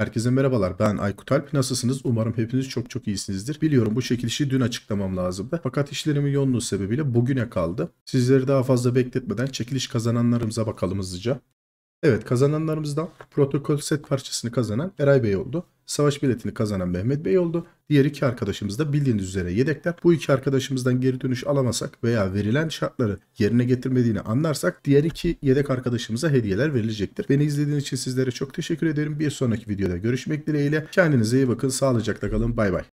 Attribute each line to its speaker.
Speaker 1: Herkese merhabalar ben Aykut Alp. Nasılsınız? Umarım hepiniz çok çok iyisinizdir. Biliyorum bu çekilişi dün açıklamam lazımdı. Fakat işlerimin yoğunluğu sebebiyle bugüne kaldı. Sizleri daha fazla bekletmeden çekiliş kazananlarımıza bakalım hızlıca. Evet kazananlarımızdan protokol set parçasını kazanan Eray Bey oldu. Savaş biletini kazanan Mehmet Bey oldu. Diğer iki arkadaşımız da bildiğiniz üzere yedekler. Bu iki arkadaşımızdan geri dönüş alamasak veya verilen şartları yerine getirmediğini anlarsak diğer iki yedek arkadaşımıza hediyeler verilecektir. Beni izlediğiniz için sizlere çok teşekkür ederim. Bir sonraki videoda görüşmek dileğiyle. Kendinize iyi bakın. Sağlıcakla kalın. Bay bay.